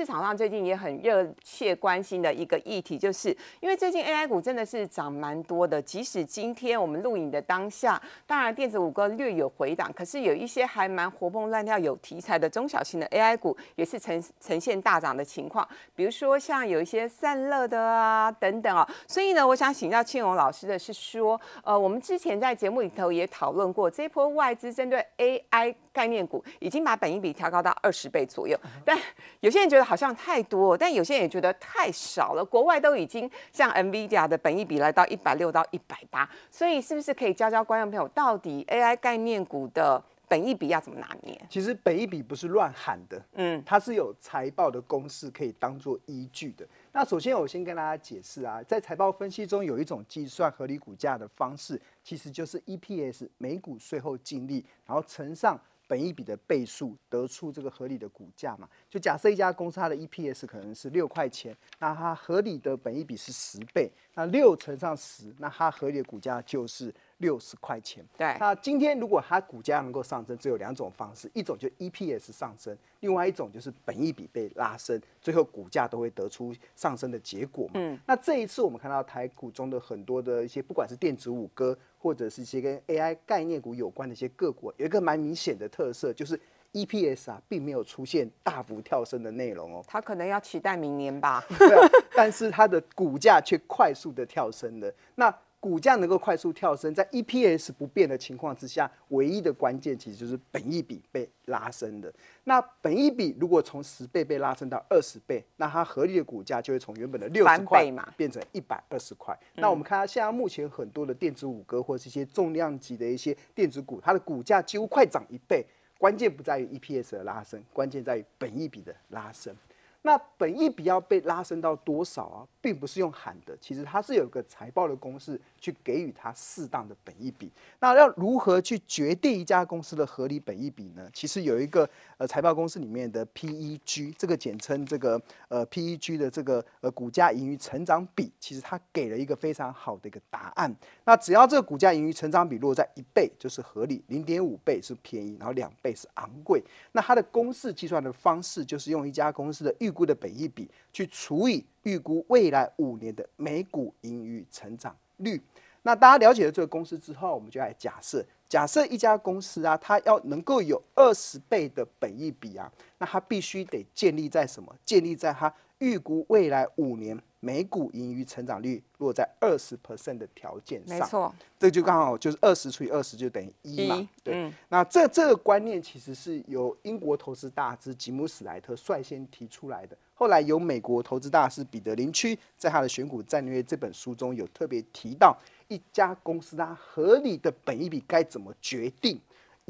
市场上最近也很热切关心的一个议题，就是因为最近 AI 股真的是涨蛮多的。即使今天我们录影的当下，当然电子五股略有回档，可是有一些还蛮活蹦乱跳、有题材的中小型的 AI 股，也是呈呈现大涨的情况。比如说像有一些散热的啊等等啊，所以呢，我想请教青荣老师的是说，呃，我们之前在节目里头也讨论过，这波外资针对 AI。概念股已经把本益比调高到二十倍左右，但有些人觉得好像太多，但有些人也觉得太少了。国外都已经像 Nvidia 的本益比来到一百六到一百八，所以是不是可以教教观众朋友，到底 AI 概念股的本益比要怎么拿捏？其实本益比不是乱喊的，嗯，它是有财报的公式可以当做依据的。那首先我先跟大家解释啊，在财报分析中有一种计算合理股价的方式，其实就是 EPS 每股税后净利，然后乘上。本一比的倍数得出这个合理的股价嘛？就假设一家公司它的 EPS 可能是六块钱，那它合理的本一比是十倍，那六乘上十，那它合理的股价就是。六十块钱。对，那今天如果它股价能够上升，只有两种方式，一种就 EPS 上升，另外一种就是本益比被拉升，最后股价都会得出上升的结果嘛。嗯，那这一次我们看到台股中的很多的一些，不管是电子五歌或者是一些跟 AI 概念股有关的一些个股，有一个蛮明显的特色，就是 EPS 啊并没有出现大幅跳升的内容哦。它可能要期待明年吧。对，但是它的股价却快速的跳升了。那股价能够快速跳升，在 EPS 不变的情况之下，唯一的关键其实就是本益比被拉升的。那本益比如果从十倍被拉升到二十倍，那它合理的股价就会从原本的六十块变成一百二十块。那我们看下现在目前很多的电子五哥或者一些重量级的一些电子股，它的股价几乎快涨一倍。关键不在于 EPS 的拉升，关键在于本益比的拉升。那本益比要被拉升到多少啊？并不是用喊的，其实它是有个财报的公式去给予它适当的本益比。那要如何去决定一家公司的合理本益比呢？其实有一个呃财报公司里面的 PEG，这个简称这个呃 PEG 的这个呃股价盈余成长比，其实它给了一个非常好的一个答案。那只要这个股价盈余成长比落在一倍就是合理，零点五倍是便宜，然后两倍是昂贵。那它的公式计算的方式就是用一家公司的预预估的本益比去除以预估未来五年的每股盈余成长率。那大家了解了这个公司之后，我们就来假设，假设一家公司啊，它要能够有二十倍的本益比啊，那它必须得建立在什么？建立在它预估未来五年。每股盈余成长率落在二十 percent 的条件上，没错，这就刚好就是二十除以二十就等于一嘛。对，那这这个观念其实是由英国投资大师吉姆史莱特率先提出来的，后来由美国投资大师彼得林区在他的选股战略这本书中有特别提到，一家公司它合理的本益比该怎么决定。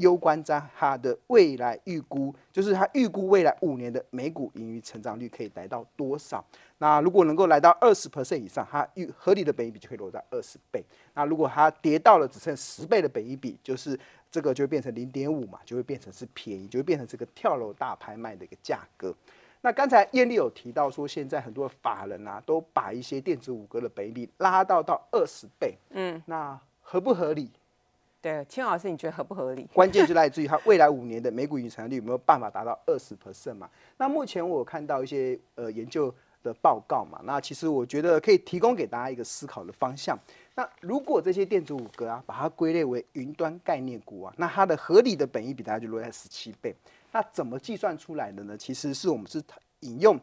攸关在它的未来预估，就是它预估未来五年的每股盈余成长率可以来到多少？那如果能够来到二十 percent 以上，它预合理的本数比就可以落在二十倍。那如果它跌到了只剩十倍的本数比，就是这个就变成零点五嘛，就会变成是便宜，就会变成这个跳楼大拍卖的一个价格。那刚才艳丽有提到说，现在很多法人啊都把一些电子五格的比例拉到到二十倍，嗯，那合不合理？对，青老师，你觉得合不合理？关键就来自于它未来五年的美股盈藏率有没有办法达到二十 percent 嘛？那目前我看到一些呃研究的报告嘛，那其实我觉得可以提供给大家一个思考的方向。那如果这些电子五格啊，把它归类为云端概念股啊，那它的合理的本益比大家就落在十七倍。那怎么计算出来的呢？其实是我们是引用。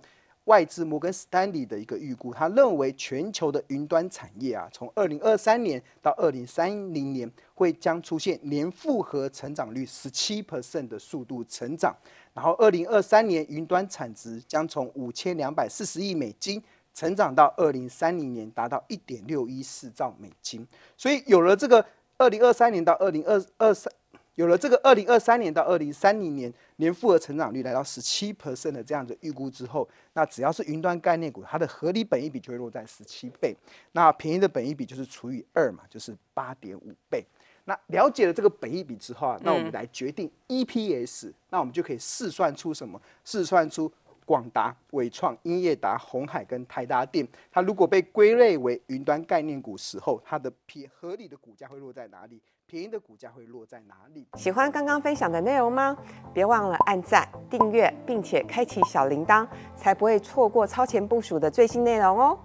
外资摩根斯丹利的一个预估，他认为全球的云端产业啊，从二零二三年到二零三零年会将出现年复合成长率十七 percent 的速度成长，然后二零二三年云端产值将从五千两百四十亿美金成长到二零三零年达到一点六一四兆美金，所以有了这个二零二三年到二零二二三。有了这个二零二三年到二零三零年年复合成长率来到十七 percent 的这样的预估之后，那只要是云端概念股，它的合理本益比就会落在十七倍，那便宜的本益比就是除以二嘛，就是八点五倍。那了解了这个本益比之后啊，那我们来决定 EPS，那我们就可以试算出什么？试算出广达、伟创、英业达、红海跟台达电，它如果被归类为云端概念股时候，它的 P 合理的股价会落在哪里？便宜的股价会落在哪里？喜欢刚刚分享的内容吗？别忘了按赞、订阅，并且开启小铃铛，才不会错过超前部署的最新内容哦。